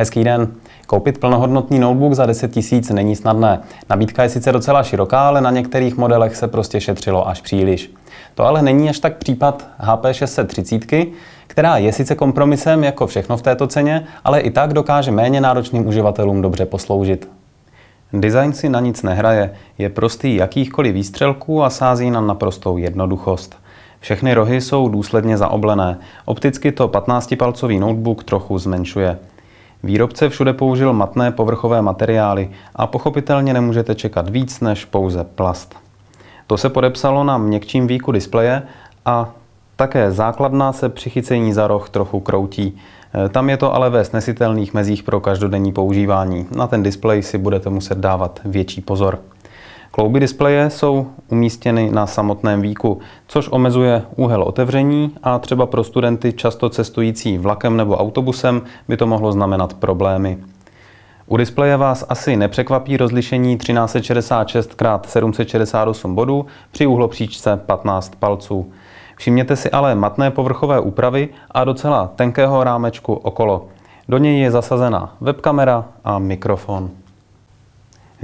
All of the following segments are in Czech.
Hezký den. Koupit plnohodnotný notebook za 10 tisíc není snadné. Nabídka je sice docela široká, ale na některých modelech se prostě šetřilo až příliš. To ale není až tak případ HP 630, která je sice kompromisem jako všechno v této ceně, ale i tak dokáže méně náročným uživatelům dobře posloužit. Design si na nic nehraje, je prostý jakýchkoliv výstřelků a sází na naprostou jednoduchost. Všechny rohy jsou důsledně zaoblené. Opticky to 15-palcový notebook trochu zmenšuje. Výrobce všude použil matné povrchové materiály a pochopitelně nemůžete čekat víc než pouze plast. To se podepsalo na měkčím výku displeje a také základná se při chycení za roh trochu kroutí. E, tam je to ale ve snesitelných mezích pro každodenní používání. Na ten displej si budete muset dávat větší pozor. Klouby displeje jsou umístěny na samotném výku, což omezuje úhel otevření a třeba pro studenty často cestující vlakem nebo autobusem by to mohlo znamenat problémy. U displeje vás asi nepřekvapí rozlišení 1366 x 768 bodů při úhlopříčce 15 palců. Všimněte si ale matné povrchové úpravy a docela tenkého rámečku okolo. Do něj je zasazena webkamera a mikrofon.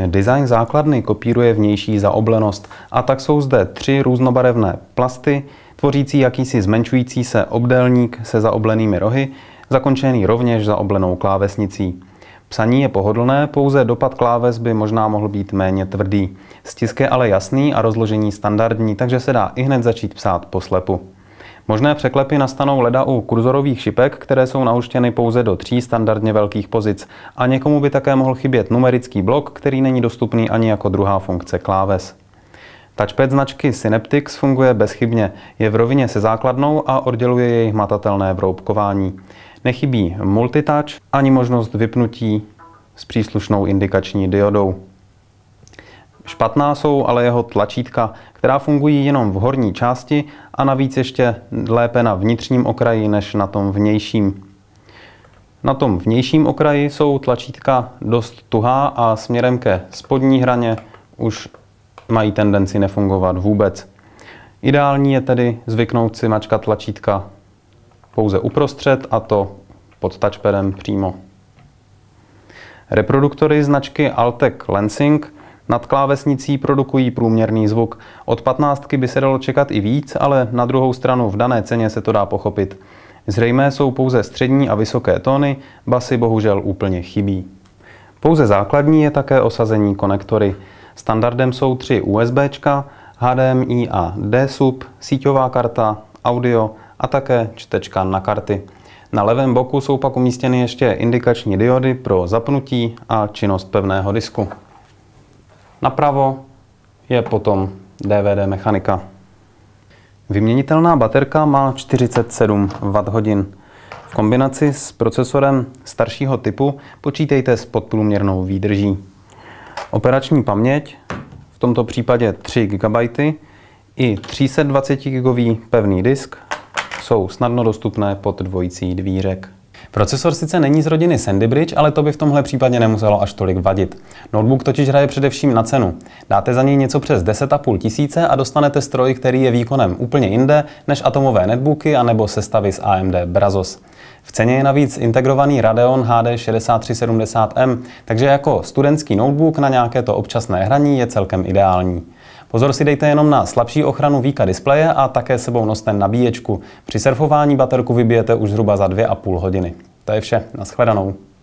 Design základny kopíruje vnější zaoblenost a tak jsou zde tři různobarevné plasty, tvořící jakýsi zmenšující se obdélník se zaoblenými rohy, zakončený rovněž zaoblenou klávesnicí. Psaní je pohodlné, pouze dopad kláves by možná mohl být méně tvrdý. Stisk je ale jasný a rozložení standardní, takže se dá i hned začít psát po slepu. Možné překlepy nastanou leda u kurzorových šipek, které jsou nauštěny pouze do tří standardně velkých pozic. A někomu by také mohl chybět numerický blok, který není dostupný ani jako druhá funkce kláves. Touchpad značky Synaptics funguje bezchybně, je v rovině se základnou a odděluje jejich matatelné vroubkování. Nechybí multitouch ani možnost vypnutí s příslušnou indikační diodou. Špatná jsou ale jeho tlačítka, která fungují jenom v horní části a navíc ještě lépe na vnitřním okraji než na tom vnějším. Na tom vnějším okraji jsou tlačítka dost tuhá a směrem ke spodní hraně už mají tendenci nefungovat vůbec. Ideální je tedy zvyknout si mačkat tlačítka pouze uprostřed a to pod touchpadem přímo. Reproduktory značky Altec Lensing nad klávesnicí produkují průměrný zvuk. Od patnáctky by se dalo čekat i víc, ale na druhou stranu v dané ceně se to dá pochopit. Zřejmé jsou pouze střední a vysoké tóny, basy bohužel úplně chybí. Pouze základní je také osazení konektory. Standardem jsou tři USB, HDMI a D-sub, síťová karta, audio a také čtečka na karty. Na levém boku jsou pak umístěny ještě indikační diody pro zapnutí a činnost pevného disku. Napravo je potom DVD mechanika. Vyměnitelná baterka má 47 Wh. V kombinaci s procesorem staršího typu počítejte s podprůměrnou výdrží. Operační paměť, v tomto případě 3 GB, i 320 GB pevný disk jsou snadno dostupné pod dvojicí dvířek. Procesor sice není z rodiny Sandy Bridge, ale to by v tomhle případě nemuselo až tolik vadit. Notebook totiž hraje především na cenu. Dáte za něj něco přes 10,5 tisíce a dostanete stroj, který je výkonem úplně jinde než atomové netbooky anebo sestavy z AMD Brazos. V ceně je navíc integrovaný Radeon HD 6370M, takže jako studentský notebook na nějaké to občasné hraní je celkem ideální. Pozor si dejte jenom na slabší ochranu výka displeje a také sebou noste nabíječku. Při surfování baterku vybijete už zhruba za 2,5 hodiny. To je vše. Naschledanou.